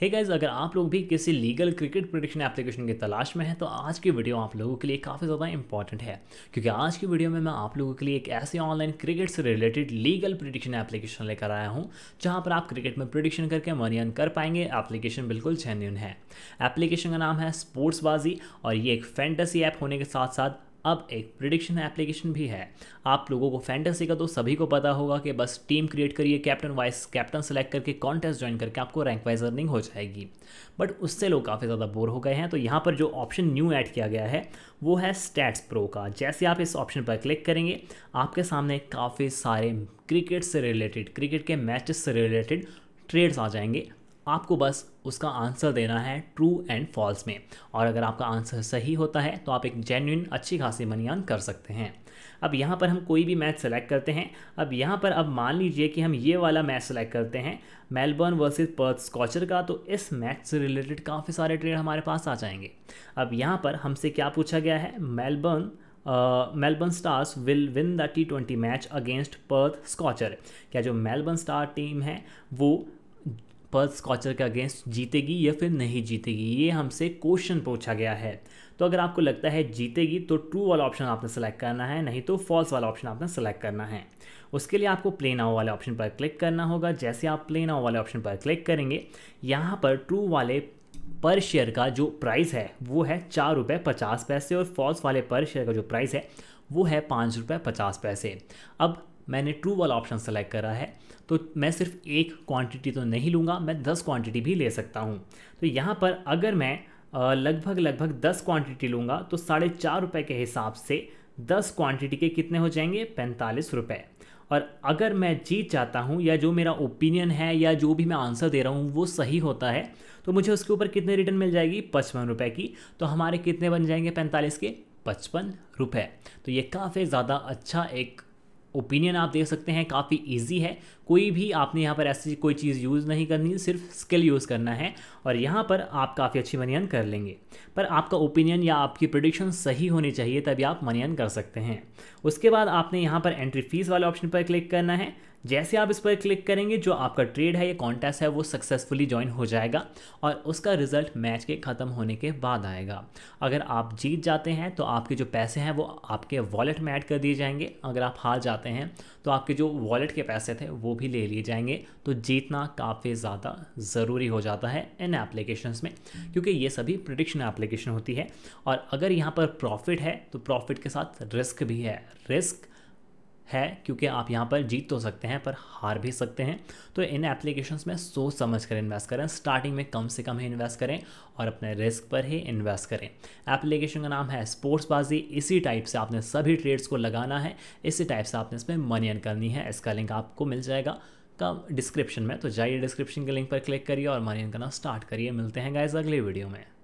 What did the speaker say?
हे hey guys अगर आप लोग भी किसी लीगल क्रिकेट प्रोडिक्शन एप्लीकेशन की तलाश में हैं तो आज की वीडियो आप लोगों के लिए काफ़ी ज़्यादा इंपॉर्टेंट है क्योंकि आज की वीडियो में मैं आप लोगों के लिए एक ऐसे ऑनलाइन क्रिकेट से रिलेटेड लीगल प्रोडिक्शन एप्लीकेशन लेकर आया हूँ जहाँ पर आप क्रिकेट में प्रोडिक्शन करके मनी अर्न कर पाएंगे एप्लीकेशन बिल्कुल जेन्यून है एप्लीकेशन का नाम है स्पोर्ट्स बाजी और ये एक फैंटेसी ऐप होने के साथ साथ अब एक प्रिडिक्शन एप्लीकेशन भी है आप लोगों को फैंटेसी का तो सभी को पता होगा कि बस टीम क्रिएट करिए कैप्टन वाइस कैप्टन सेलेक्ट करके कॉन्टेस्ट ज्वाइन करके आपको रैंक वाइज अर्निंग हो जाएगी बट उससे लोग काफ़ी ज़्यादा बोर हो गए हैं तो यहाँ पर जो ऑप्शन न्यू ऐड किया गया है वो है स्टैट्स प्रो का जैसे आप इस ऑप्शन पर क्लिक करेंगे आपके सामने काफ़ी सारे क्रिकेट से रिलेटेड क्रिकेट के मैचेस से रिलेटेड ट्रेड्स आ जाएंगे आपको बस उसका आंसर देना है ट्रू एंड फॉल्स में और अगर आपका आंसर सही होता है तो आप एक जेन्यून अच्छी खासी मनियान कर सकते हैं अब यहाँ पर हम कोई भी मैच सेलेक्ट करते हैं अब यहाँ पर अब मान लीजिए कि हम ये वाला मैच सेलेक्ट करते हैं मेलबर्न वर्सेस पर्थ स्कॉचर का तो इस मैच से रिलेटेड काफ़ी सारे ट्रेड हमारे पास आ जाएंगे अब यहाँ पर हमसे क्या पूछा गया है Melbourne Melbourne Stars will win the T twenty match against Perth Scorcher क्या जो मेलबर्न स्टार टीम है वो पर्थ स्कॉचर के अगेंस्ट जीतेगी या फिर नहीं जीतेगी ये हमसे क्वेश्चन पूछा गया है तो अगर आपको लगता है जीतेगी तो ट्रू वाला ऑप्शन आपने सेलेक्ट करना है नहीं तो फॉल्स वाला ऑप्शन आपने सेलेक्ट करना है उसके लिए आपको प्ले नाउ वाले ऑप्शन पर क्लिक करना होगा जैसे आप प्ले नाउ वाले ऑप्शन पर क्लिक करेंगे यहाँ पर ट्रू वाले पर शेयर का जो प्राइस है वो है चार रुपये पचास पैसे और फॉल्स वाले पर शेयर का जो प्राइस है वो है पाँच रुपये पचास पैसे अब मैंने ट्रू वाला ऑप्शन सेलेक्ट करा है तो मैं सिर्फ एक क्वांटिटी तो नहीं लूँगा मैं दस क्वांटिटी भी ले सकता हूँ तो यहाँ पर अगर मैं लगभग लगभग दस क्वांटिटी लूँगा तो साढ़े चार रुपये के हिसाब से दस क्वांटिटी के कितने हो जाएंगे पैंतालीस रुपये और अगर मैं जीत जाता हूँ या जो मेरा ओपिनियन है या जो भी मैं आंसर दे रहा हूँ वो सही होता है तो मुझे उसके ऊपर कितने रिटर्न मिल जाएगी पचपन रुपये की तो हमारे कितने बन जाएंगे पैंतालीस के पचपन रुपये तो ये काफ़ी ज़्यादा अच्छा एक ओपिनियन आप देख सकते हैं काफ़ी इजी है कोई भी आपने यहाँ पर ऐसी कोई चीज़ यूज़ नहीं करनी सिर्फ स्किल यूज़ करना है और यहाँ पर आप काफ़ी अच्छी मनियन कर लेंगे पर आपका ओपिनियन या आपकी प्रोडिक्शन सही होनी चाहिए तभी आप मनियन कर सकते हैं उसके बाद आपने यहाँ पर एंट्री फीस वाले ऑप्शन पर क्लिक करना है जैसे आप इस पर क्लिक करेंगे जो आपका ट्रेड है या कॉन्टेस्ट है वो सक्सेसफुली ज्वाइन हो जाएगा और उसका रिजल्ट मैच के ख़त्म होने के बाद आएगा अगर आप जीत जाते हैं तो आपके जो पैसे हैं वो आपके वॉलेट में ऐड कर दिए जाएंगे अगर आप हार जाते हैं तो आपके जो वॉलेट के पैसे थे वो भी ले लिए जाएंगे तो जीतना काफ़ी ज़्यादा ज़रूरी हो जाता है इन एप्लीकेशन में क्योंकि ये सभी प्रडिक्शन एप्लीकेशन होती है और अगर यहाँ पर प्रॉफिट है तो प्रॉफिट के साथ रिस्क भी है रिस्क है क्योंकि आप यहाँ पर जीत तो सकते हैं पर हार भी सकते हैं तो इन एप्लीकेशंस में सोच समझ कर इन्वेस्ट करें स्टार्टिंग में कम से कम ही इन्वेस्ट करें और अपने रिस्क पर ही इन्वेस्ट करें एप्लीकेशन का नाम है स्पोर्ट्स बाजी इसी टाइप से आपने सभी ट्रेड्स को लगाना है इसी टाइप से आपने इसमें मनी अर्न करनी है इसका लिंक आपको मिल जाएगा का डिस्क्रिप्शन में तो जाइए डिस्क्रिप्शन के लिंक पर क्लिक करिए और मनी अर्न करना स्टार्ट करिए मिलते हैं गाइज अगले वीडियो में